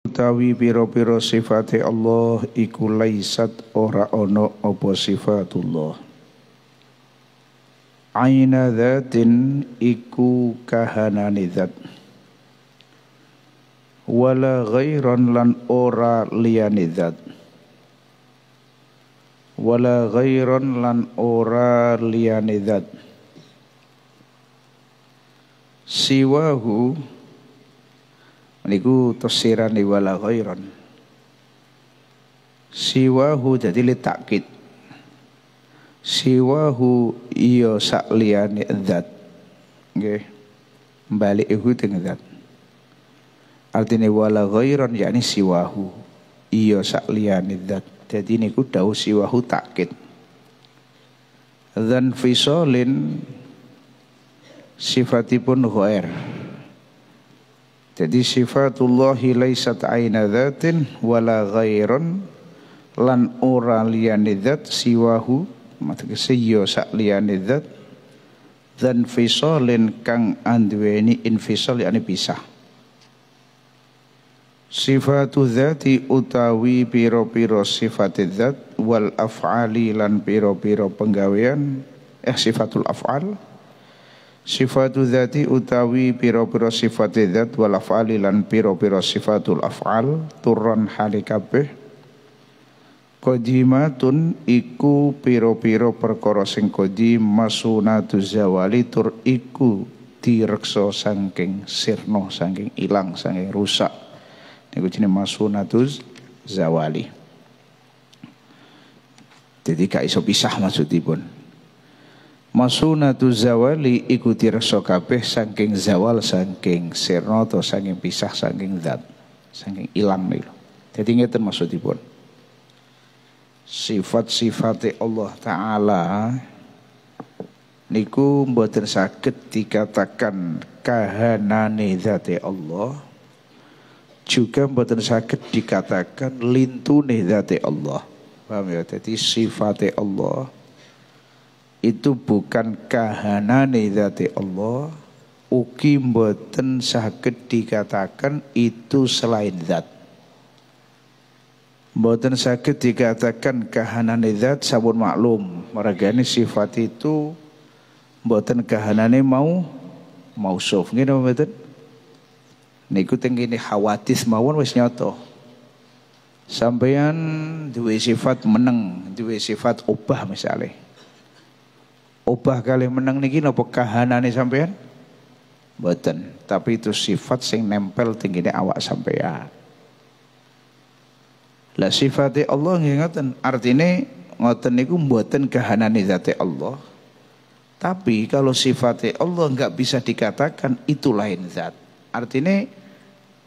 utawi piro-piro sifate Allah iku laisat ora ono opo sifatullah aina dhatin iku kahanane zat wala ghairan lan ora liyane zat wala ghairan lan ora liyane zat siwahu niku tersiran wala ghairan siwahu jadi li siwahu iyo sak liyane zat nggih balik iku teng zat artine wala ghairan yakni siwahu iyo sak liyane jadi niku dawuh siwahu takkit dan fisolin sifatipun ghair jadi sifatullahi laisat aina dzatin wala ghairun lan ora liyane dzat siwahu matkese yo sak liyane dzat dan fisalin kang anduweni infisal yakni pisah. Sifatu dzati utawi piro-piro sifat dzat wal af'ali lan piro-piro penggawean eh sifatul af'al sifatu zati utawi piro-piro sifate dzat wal af'ali lan sifatul af'al turun hale kabeh qadimatun iku piro pira perkara sing qadim masunatu zawali tur iku direksa saking sirno saking ilang saking rusak niku jenenge masunatu zawali jadi gak iso pisah maksudipun Masunatu zawali ikuti tirsa kabeh saking zawal saking sirna to saking pisah saking zat saking ilang niku. Dadi ngeten maksudipun. Sifat-sifate Allah taala niku mboten saged dikatakan kahanane zate Allah juga mboten saged dikatakan lintune zate Allah. Paham ya? Dadi sifate Allah itu bukan kahanane zati Allah uki mboten sakit dikatakan itu selain zat mboten sakit dikatakan kahanane zat sabun maklum meragani sifat itu mboten kahanane mau mausuf ngene mboten niku teng kene khawatis mawon wis nyoto sampeyan duwe sifat meneng duwe sifat obah misalnya Obah kali menang niki napa kahanane sampean? Mboten, tapi itu sifat sing nempel tinggine awak sampean. Lah sifate Allah nggih ngoten, artine ngoten niku mboten kahanane zate Allah. Tapi kalau sifatnya Allah nggak bisa dikatakan itu lain zat. Artinya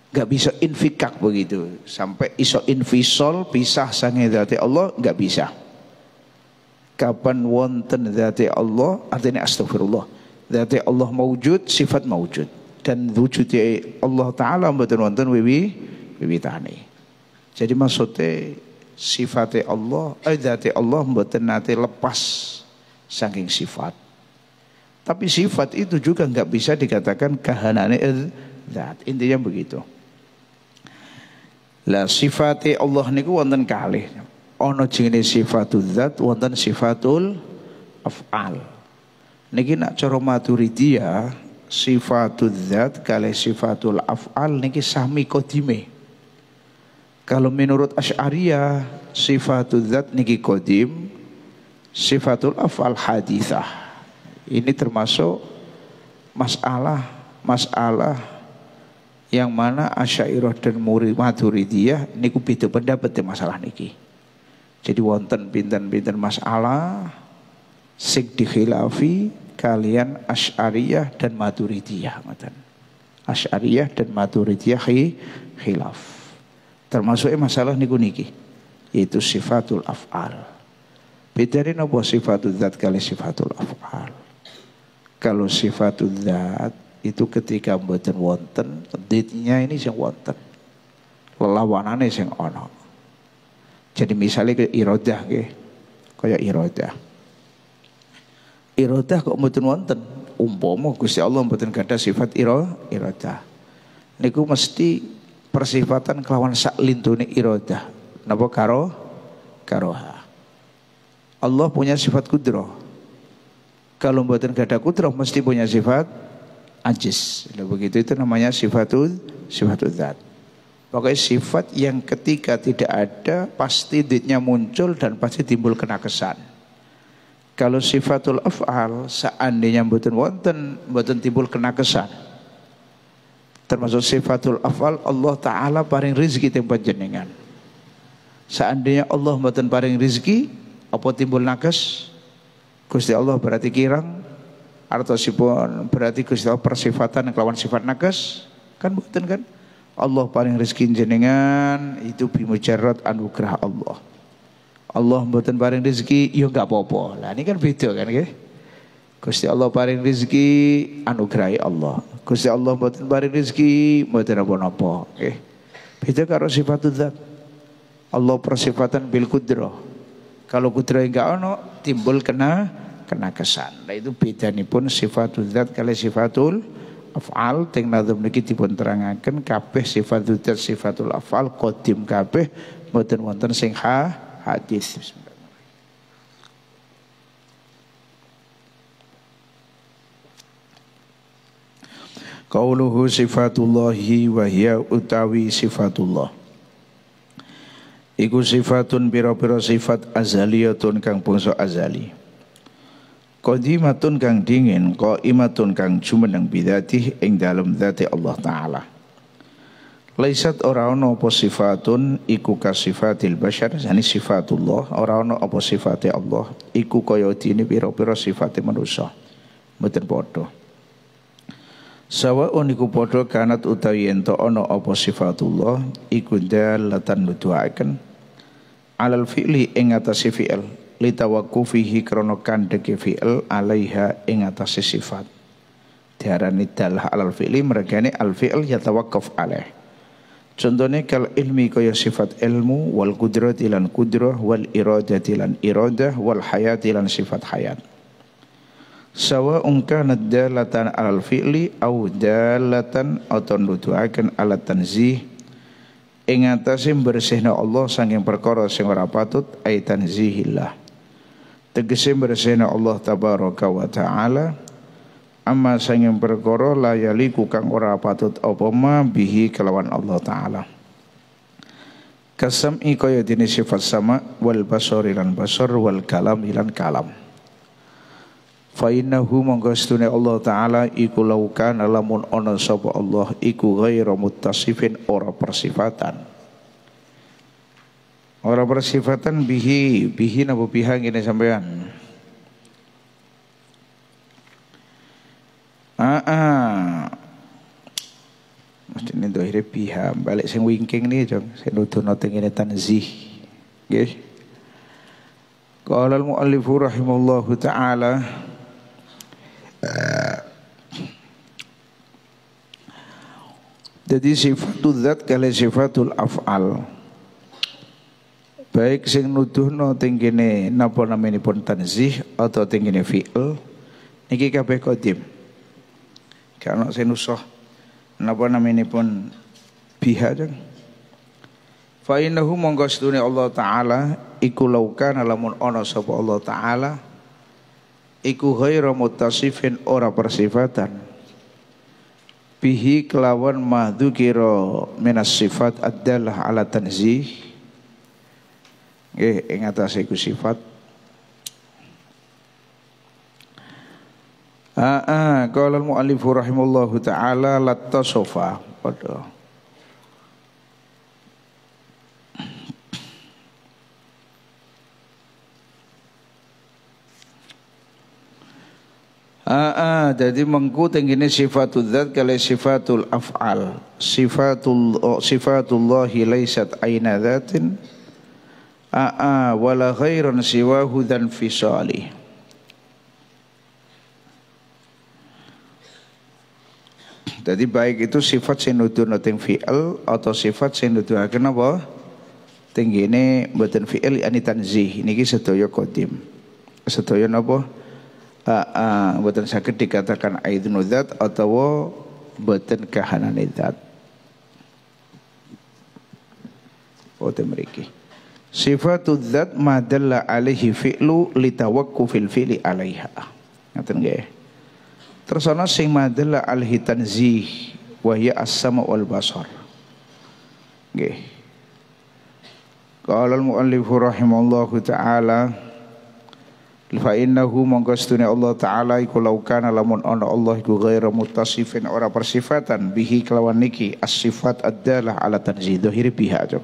nggak bisa infikak begitu sampai iso infisol pisah sange zati Allah nggak bisa kapan wonten zati Allah artinya astagfirullah zati Allah maujud sifat maujud dan wujudnya Allah taala mboten wonten wiwi wiwitane jadi maksudnya sifatnya Allah eh zati Allah mboten nate lepas saking sifat tapi sifat itu juga nggak bisa dikatakan kahanane eh, zat intinya begitu lah sifati Allah niku wonten kalih Ono jenenge sifatul zat wonten sifatul af'al niki nak cara maturidiyah sifatul zat kali sifatul af'al niki sami kodime kalau menurut Asy'ariyah sifatul zat niki kodim sifatul af'al hadithah ini termasuk masalah masalah yang mana Asy'ariyah dan Murid Maturidiyah niku beda pendapat ya masalah niki jadi wonten pinten-pinten masalah sing dikhilafi kalian Asy'ariyah dan Maturidiyah ngoten. Asy'ariyah dan Maturidiyah khilaf. Termasuk masalah niku niki yaitu sifatul af'al. Bedane napa sifatul zat kali sifatul af'al. Kalau sifatul zat itu ketika mboten wonten, ditnya ini sing wonten. Lelawanane sing ana. Jadi misalnya ke irodah ke, kaya irodah. Irodah kok mboten wonten. Umpama Gusti Allah mboten gadah sifat iro, irodah. Niku mesti persifatan kelawan sak lintune irodah. Napa karo karoha. Allah punya sifat kudro, Kalau mboten gadah kudro, mesti punya sifat ajis. begitu itu namanya sifatul sifatul zat. Pokoknya sifat yang ketika tidak ada pasti didnya muncul dan pasti timbul kena kesan. Kalau sifatul af'al seandainya mboten wonten mboten timbul kena kesan. Termasuk sifatul af'al Allah taala paring rezeki tempat jenengan. Seandainya Allah mboten paring rezeki apa timbul nakes? Gusti Allah berarti kirang atau sipun berarti Gusti Allah persifatan kelawan sifat nakes kan mboten kan? Allah paling rezeki jenengan itu bimujarrat anugerah Allah. Allah mboten paling rezeki ya enggak apa-apa. Lah ini kan beda kan nggih. Gusti Allah paling rezeki anugerah Allah. Gusti Allah mboten paling rezeki mboten apa-apa nggih. Beda karo sifatul zat. Allah persifatan bil kudrah. Kalau kudrah enggak ono timbul kena kena kesan. Nah itu bedanya pun sifatul zat kali sifatul af'al teng nazam niki dipun terangaken kabeh sifat dzat sifatul af'al qadim kabeh mboten wonten sing ha hadis. Bismillah. Qauluhu sifatullahi wa hiya utawi sifatullah. Iku sifatun pira-pira sifat azaliyatun kang bangsa azali. Qadimatun kang dingin, qaimatun kang jumeneng bidati ing dalem zati Allah taala. Laisat ora ana apa sifatun iku kasifatil bashar, yani sifatullah, ora ana apa sifate Allah, iku kaya dene pira-pira sifate manusa. Mboten padha. Sawaun iku padha kanat utawi ento ana apa sifatullah iku dalatan nuduhaken alal fi'li ing atase fi'il litawakufihi kronokan deke fi'il alaiha ing atas sifat diarani dalah alal fi'li mergane al fi'il yatawaqqaf alaih contohnya kal ilmi kaya sifat ilmu wal qudrati lan qudrah wal iradati lan iradah wal hayat ilan sifat hayat sawa kanat dalatan alal fi'li au dalatan atau nuduhaken ala tanzih ing atase bersihna Allah sanging perkara sing ora patut ay tanzihillah tegese bersena Allah tabaraka wa taala amma yang perkara layali kang ora patut apa ma bihi kelawan Allah taala kasam'i kaya dene sifat sama wal basari lan basar wal kalam lan kalam fa innahu monggo Allah taala iku laukan lamun ana sapa Allah iku ghairu muttasifin ora persifatan Orang bersifatan bihi, bihi nabu pihang ini sampean. Ah, ah. Mesti ini dohire piha, balik sing wingking nih jong, sing nuduh noteng ini tanzih. guys. Kalau al-muallif taala eh, Jadi sifatul zat kali sifatul af'al baik sing nuduhno no tinggini napa namanipun tanzih atau teng kene fi'il niki kabeh qadim gak sing usah napa namanipun biha jeng fa innahu monggo Allah taala iku laukan lamun ana sapa Allah taala iku ghairu mutasifin ora persifatan bihi kelawan madukiro minas sifat adalah ala tanzih Eh ing atase sifat. Ah, Aa qala al muallif rahimallahu taala latasofa padha Ah, jadi mengku tenggine sifatul zat kali sifatul af'al. Sifatul oh, sifatullahi laisat aina zatin a'a wala ghairan siwahu dan fisali Jadi baik itu sifat sing nudunating fiel atau sifat sing nudunaken apa? Tinggi ini buatan fiel yani tanzih. Niki sedaya kodim. Sedaya napa? Aa, buatan sakit dikatakan aidun dzat atau buatan kahanan dzat. Boten mriki. Sifatu dzat ma dalla alaihi fi'lu litawaqqufil fi'li alaiha. Ngaten nggih. Terus ana sing ma dalla alaihi tanzih wa hiya as-sama wal basar. Nggih. Qala al rahimallahu taala Fa innahu Allah taala iku laukana lamun ana Allah iku mutasifin ora persifatan bihi kelawan niki as-sifat ad-dalah ala tanzih Jom.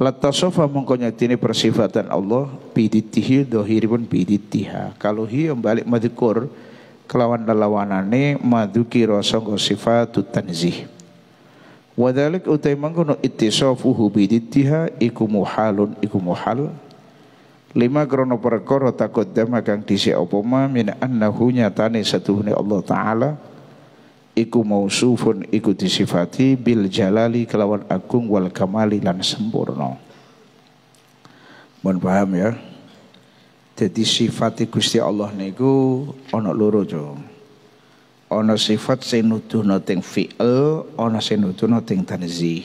Latasofa mengkonya tini persifatan Allah dohiri pun biditiha. Kalau hi yang balik madhukur kelawan lalawanane maduki rosongko sifatu tanzih. Wadalik utai mengkono ittisofuhu biditiha iku muhalun iku muhal. Lima krono perkoro takut damakang disi opoma min annahu nyatane satuhuni Allah Ta'ala iku mausufun iku disifati bil jalali kelawan agung wal kamali lan sempurna. Mohon paham ya. Jadi sifat Gusti Allah niku ana loro jo. Ana sifat sing nuduhna teng fi'il, ana sing nuduhna teng tanzih.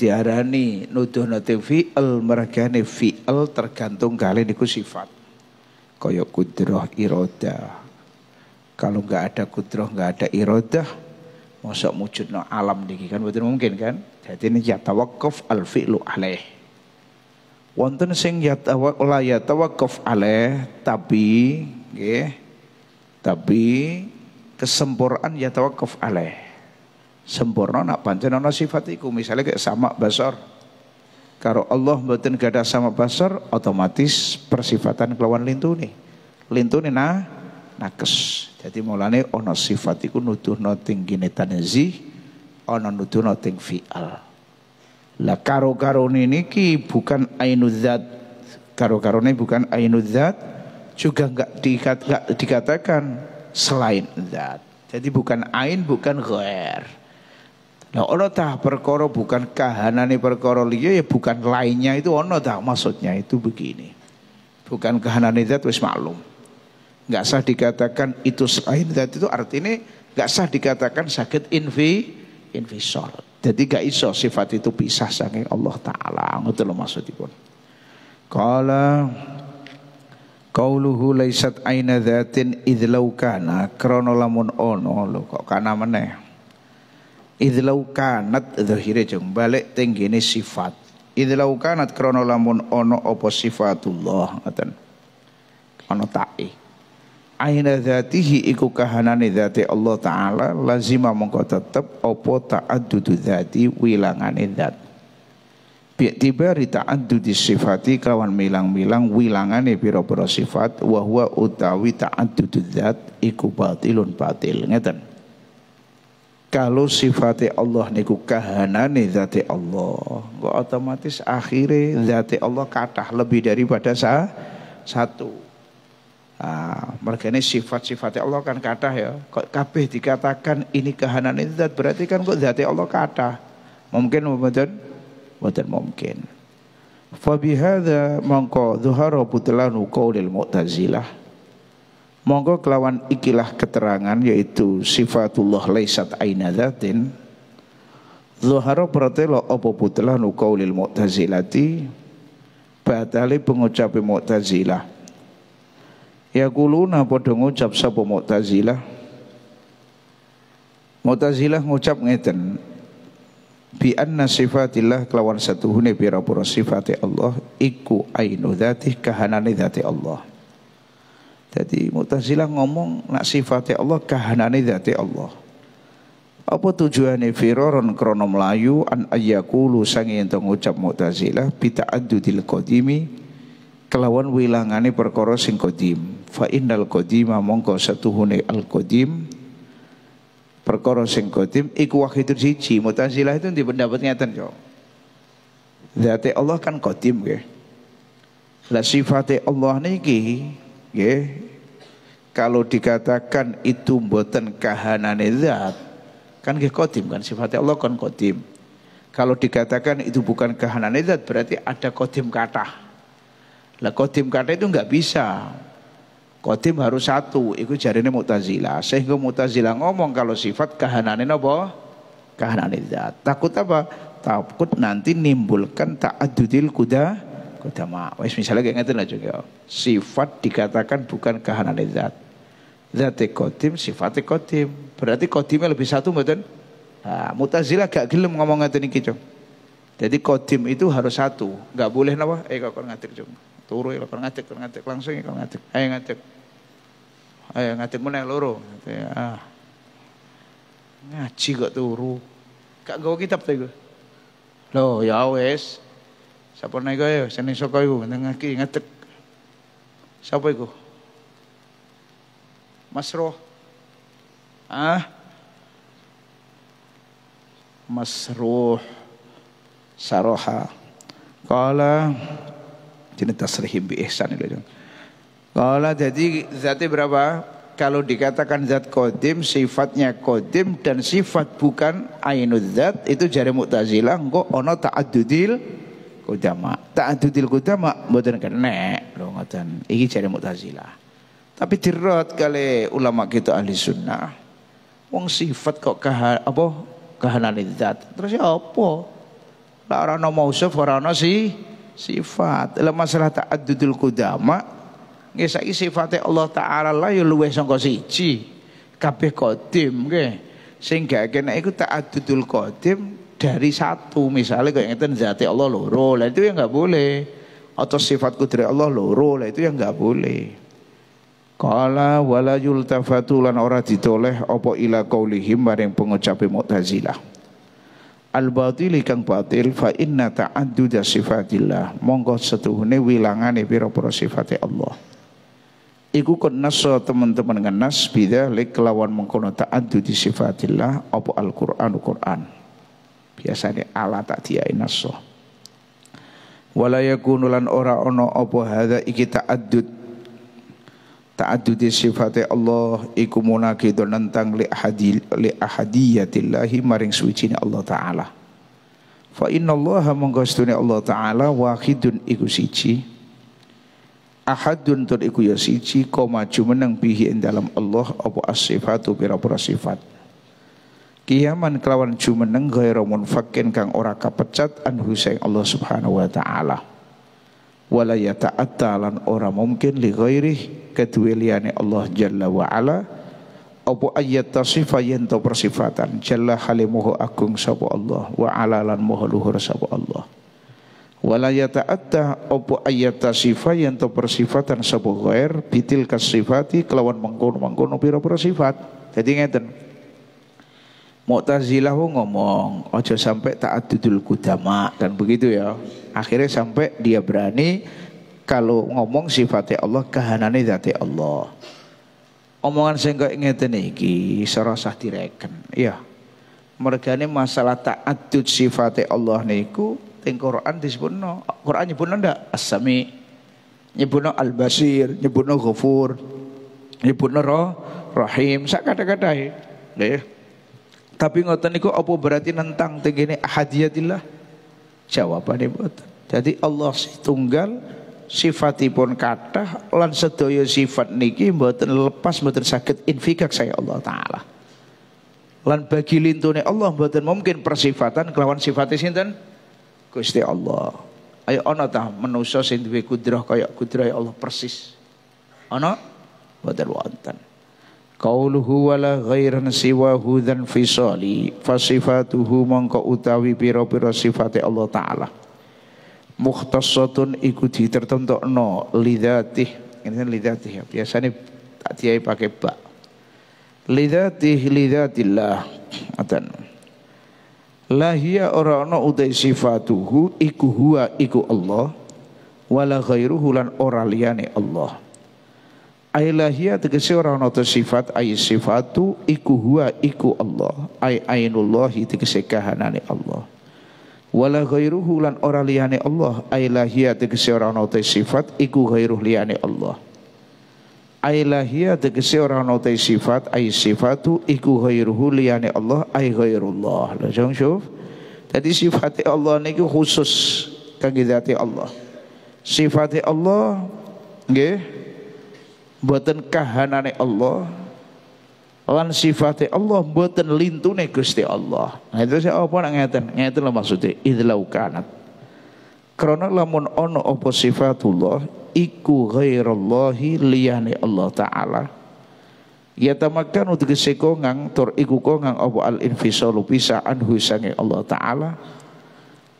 Diarani nuduhna teng fi'il mergane fi'il tergantung kali niku sifat. Kaya kudrah iradah kalau nggak ada kudroh, nggak ada irodah, mosok no alam niki kan betul mungkin kan? Jadi ini yatawakof al fi'lu alaih. Wonten sing yatawak la yatawakof alaih tapi nggih tapi kesempurnaan yatawakof alaih. Sempurna nak pancen ana sifatiku misalnya kayak sama basar. Kalau Allah mboten ada sama basar otomatis persifatan kelawan lintu nih. Lintu nih nah nakes. Jadi mulane ono sifat iku nuduhno ting gene tanzi, ono nuduhno ting fi'al. Lah karo-karone niki bukan ainudzat. Karo-karone bukan ainudzat juga enggak dikat, gak dikatakan selain zat. Jadi bukan ain, bukan ghair. Nah, ono tah perkoro bukan kahanane perkoro liya ya bukan lainnya itu ono tah maksudnya itu begini. Bukan kahanane zat wis maklum nggak sah dikatakan itu dat itu artinya nggak sah dikatakan sakit invi invisor. Jadi gak iso sifat itu pisah saking Allah Ta'ala. Ngerti lo maksudipun. Kala Kauluhu laisat aina dhatin idlau kana krono lamun ono lo kok kana meneh. Idlau kanat zahire jeng balik tinggine sifat. Idlau kanat krono lamun ono opo sifatullah ngoten. Ono ta'i aina dzatihi iku kahanane dzati Allah taala lazima mongko tetep apa ta'addudu dzati wilangane dzat tiba ta'addudi sifati kawan milang-milang wilangane pira-pira sifat wa huwa utawi ta'addudu dzat iku batilun batil ngeten kalau sifatnya Allah niku kahanane dzati Allah kok otomatis akhirnya dzati Allah kata lebih daripada satu Ah, mereka ini sifat-sifatnya Allah kan kata ya. Kok kabeh dikatakan ini kehanan itu zat berarti kan kok zati Allah kata. Mungkin mungkin mungkin mungkin. Fa bihadza mongko zuhara butlanu qaulil mu'tazilah. Mongko kelawan ikilah keterangan yaitu sifatullah laisat aina zatin. Zuhara pratela apa butlanu qaulil mu'tazilati. Batali pengucapi mu'tazilah Ya Yaquluna padha ngucap sapa Mu'tazilah. Mu'tazilah ngucap ngeten. Bi anna sifatillah kelawan hune pira-pira sifate Allah iku ainu dzati kahanane dzati Allah. Jadi Mu'tazilah ngomong nak sifate Allah kahanane dzati Allah. Apa tujuannya firoron krono Melayu an ayakulu sange ento ngucap Mu'tazilah bi ta'addudil qadimi kelawan wilangane perkara sing qadim fa innal qadima mongko satuhune al qadim perkara sing qadim iku wahidun siji mutazilah itu di pendapat ngeten yo Zati Allah kan qadim nggih lah sifate Allah niki nggih kalau dikatakan itu mboten kahanane zat kan nggih qadim kan sifate Allah kan qadim kalau dikatakan itu bukan kahanane zat berarti ada kodim kata. Lah kodim kata itu nggak bisa. Kodim harus satu, itu jarinya mutazila. Sehingga mutazila ngomong kalau sifat kahanane apa? Kahanane zat. Takut apa? Takut nanti nimbulkan ta'adudil kuda kudama. Wes misalnya kayak ngerti lah juga. Ya. Sifat dikatakan bukan kahanane zat. Zat kodim, sifat kodim. Berarti kodimnya lebih satu bukan? Nah, mutazila gak gelem ngomong ngeten kicau. Jadi kodim itu harus satu, nggak boleh nawa. Eh kau ngatir cung. Turu ya kalau ngacek, kalau langsung ya kalau ngacek. Ayo ngacek. Ayo ngacek meneh loro. Ah. Ngaji kok turu. Kak gue kitab ta lo Loh, ya wes siapa nek ya seni sokai iku nang ngaki ngacek. Sapa iku? Mas Roh. Ah. Mas Roh. Saroha. Kala jadi tasrihim bi ihsan itu. Kalau jadi zatnya berapa? Kalau dikatakan zat kodim, sifatnya kodim dan sifat bukan ainud zat itu jari mutazilah Kok ono ta'adudil kudama. Ta'adudil kudama mboten kenek lho ngoten. Ini jari mutazilah. Tapi dirot kali ulama kita ahli sunnah. Wong sifat kok kah apa kahanan zat. Terus ya apa? Lah ora ana mausuf, ora ana sifat dalam masalah ta'addudul kudama, nggih saiki sifate Allah taala lah ya luwih sangka siji kabeh qadim nggih sing gak kena iku ta'addudul qadim dari satu misalnya kayak ngeten zati Allah loro lah itu yang nggak boleh atau sifat kudrat Allah loro lah itu yang nggak boleh Kala wala yultafatu lan ora ditoleh opo ila kaulihim bareng pengucape Mu'tazilah al batili kang batil fa inna ta'adduda sifatillah monggo setuhune wilangane pira-pira sifate Allah iku kon naso teman-teman ngenas bida lek lawan mengkono ta'addudi sifatillah apa al-Qur'an Qur'an biasanya ala tak diai naso wala yakunu lan ora ono apa hadza iki ta'addud ta'addudi sifate Allah iku munakidun nentang li ahadil li ahadiyatillahi maring suwicine Allah taala fa innallaha mongkostune Allah taala wahidun iku siji ahadun tur iku ya siji koma jumeneng bihi ing dalam Allah apa as-sifatu pira-pira sifat kiaman kelawan jumeneng ghairu munfakin kang ora kapecat anhu sing Allah subhanahu wa taala wala yata'atta lan ora mungkin li ghairihi kedua liane Allah Jalla wa Ala apa ayat tasifa yento persifatan jalla halimuhu agung sapa Allah wa ala lan maha luhur sapa Allah wala yata'atta apa ayat tasifa yento persifatan sapa ghair bitil kasifati kelawan mengkono-mengkono pira persifat, sifat jadi ngeten Mu'tazilah ngomong aja sampai taat ta'addudul kudama kan begitu ya akhirnya sampai dia berani kalau ngomong sifatnya Allah kahanane dati Allah omongan sing kok ngeten iki serasa direken ya ini masalah taatut sifatnya Allah niku teng Quran no, Quran nyebutno ndak asami, nyebut nyebutno al-basir nyebutno ghafur no roh rahim sak kata-kata ya nggih tapi ngoten niku apa berarti nentang Hadiah ahadiyatillah? jawabannya buat. Jadi Allah si tunggal sifatipun kathah lan sedaya sifat niki mboten lepas mboten sakit. infikak saya Allah taala. Lan bagi lintune Allah mboten mungkin persifatan kelawan sifate sinten? Gusti Allah. Ayo ana ta manusa sing duwe kudrah kaya kudrah ya Allah persis. Ana? Mboten wonten. Qauluhu wala ghairan siwahu dzan fisali fasifatuhu mongko utawi pira-pira sifate Allah taala ikuti iku ditertentokno lidati ini kan lidati ya biasanya tak diai pakai ba lidati lidatilah atan lahia ora ana utai sifatuhu iku huwa iku Allah wala ghairuhu lan ora liyane Allah ay lahia tegese ora ana sifat ay sifatu iku huwa iku Allah ay ainullahi tegese kahanane Allah wala ghairuhu lan ora liyane Allah ailahiyah tegese ora ana sifat iku ghairuh liyane Allah ailahiyah tegese ora ana sifat ai sifatu iku ghairuhu liyane Allah ai ghairullah lha jong syuf dadi sifate Allah niku khusus kangge zati Allah sifate Allah nggih mboten kahanane Allah lan sifate Allah mboten lintune Gusti Allah. Nah itu saya apa nak ngeten? Ngeten lah maksudnya idlau kanat. Karena lamun ono apa sifatullah iku ghairallahi liyane Allah taala. Ya tamakan untuk sekongang tur iku kongang apa al infisalu bisa anhu sange Allah taala.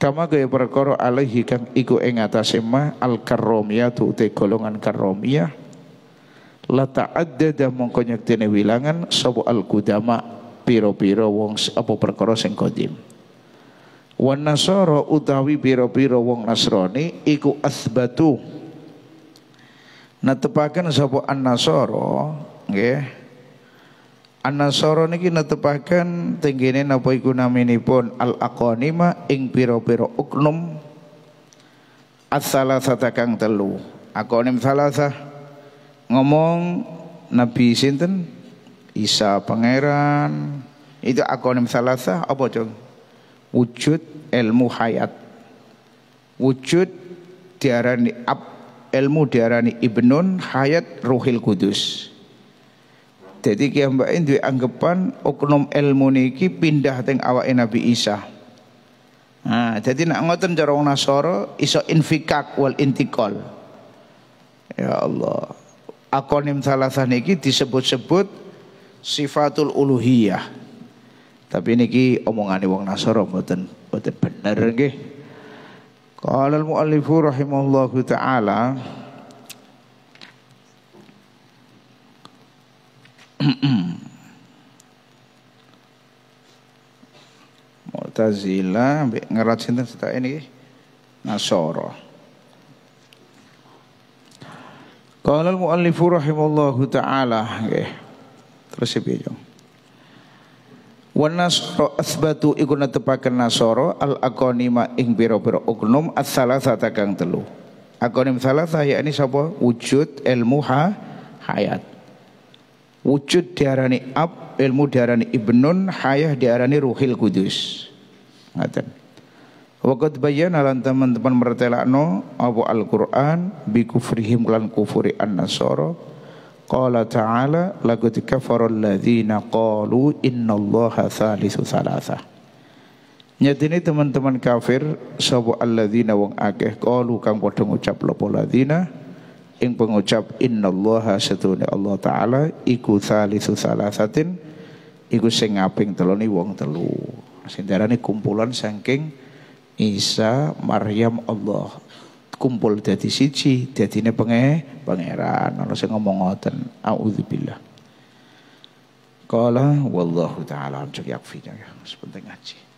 Kama gaya perkara alaihi kang iku ing atase ma al karomiyatu te golongan karomiyah la ta'addada mongko nyektene wilangan sapa al qudama pira-pira wong apa perkara sing qadim wan nasara utawi pira-pira wong nasrani iku asbatu netepaken sapa an nasara nggih an nasara niki netepaken tenggene napa iku naminipun al aqanima ing pira-pira uknum as-salasata kang telu aqanim salasah ngomong Nabi Sinten Isa pangeran itu akonim salasa apa cung wujud ilmu hayat wujud diarani ab, ilmu diarani ibnun hayat ruhil kudus jadi kiai mbak duwe anggapan oknum ilmu niki pindah teng awak Nabi Isa. Nah, jadi nak ngoten cara wong iso infikak wal intikal. Ya Allah akonim salasah niki disebut-sebut sifatul uluhiyah. Tapi niki omongane wong Nasara mboten mboten bener nggih. Qala al-muallifu rahimahullahu taala Mu'tazilah ngerat sinten ini niki Nasara. Qala al-muallifu rahimallahu taala. Nggih. Terus piye Wan nasra asbatu iku netepaken nasara al akonima ing pira-pira oknum as-salasa kang telu. Akonim salasa yakni sapa? Wujud, ilmu, ha, hayat. Wujud diarani ab, ilmu diarani ibnun, hayah diarani ruhil kudus. Ngaten. Waqad bayan lan teman-teman mertelakno Abu Al-Qur'an bi kufrihim lan kufuri an-nasara. Qala ta'ala Lagu kafara alladziina qalu innallaha thalithu thalathah. Nyatini teman-teman kafir al alladzina wong akeh qalu kang padha ngucap lopo alladzina ing pengucap innallaha satune Allah taala iku thalithu salasa iku sing ngaping teloni wong telu. Sindarane kumpulan saking Isa Maryam Allah kumpul dadi siji dadine penge pangeran ana sing ngomong ngoten auzubillah qala wallahu taala amcuk yakfinya ya sepenting ngaji